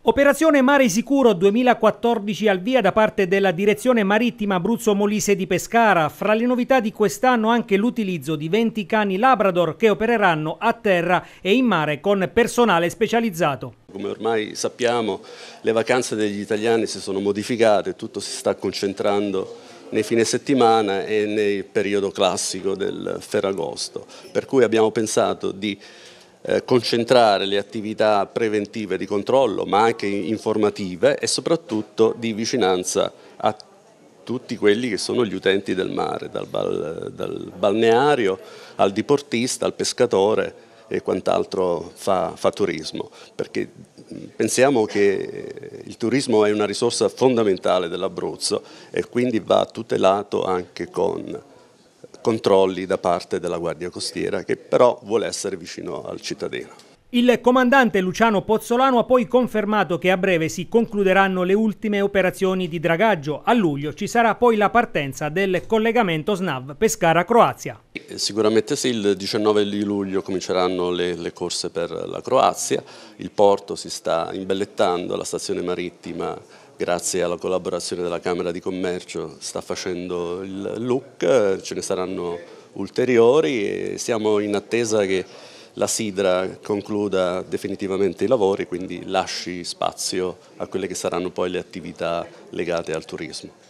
Operazione Mare Sicuro 2014 al via da parte della Direzione Marittima Abruzzo Molise di Pescara. Fra le novità di quest'anno anche l'utilizzo di 20 cani Labrador che opereranno a terra e in mare con personale specializzato. Come ormai sappiamo le vacanze degli italiani si sono modificate, tutto si sta concentrando nei fine settimana e nel periodo classico del Ferragosto, per cui abbiamo pensato di eh, concentrare le attività preventive di controllo ma anche informative e soprattutto di vicinanza a tutti quelli che sono gli utenti del mare, dal, bal, dal balneario al diportista, al pescatore e quant'altro fa, fa, turismo, perché pensiamo che eh, il turismo è una risorsa fondamentale dell'Abruzzo e quindi va tutelato anche con controlli da parte della Guardia Costiera che però vuole essere vicino al cittadino. Il comandante Luciano Pozzolano ha poi confermato che a breve si concluderanno le ultime operazioni di dragaggio. A luglio ci sarà poi la partenza del collegamento SNAV Pescara-Croazia. Sicuramente sì, il 19 di luglio cominceranno le, le, corse per la Croazia. Il porto si sta imbellettando, la stazione marittima grazie alla collaborazione della Camera di Commercio sta facendo il look, ce ne saranno ulteriori e siamo in attesa che la Sidra concluda definitivamente i lavori, quindi lasci spazio a quelle che saranno poi le attività legate al turismo.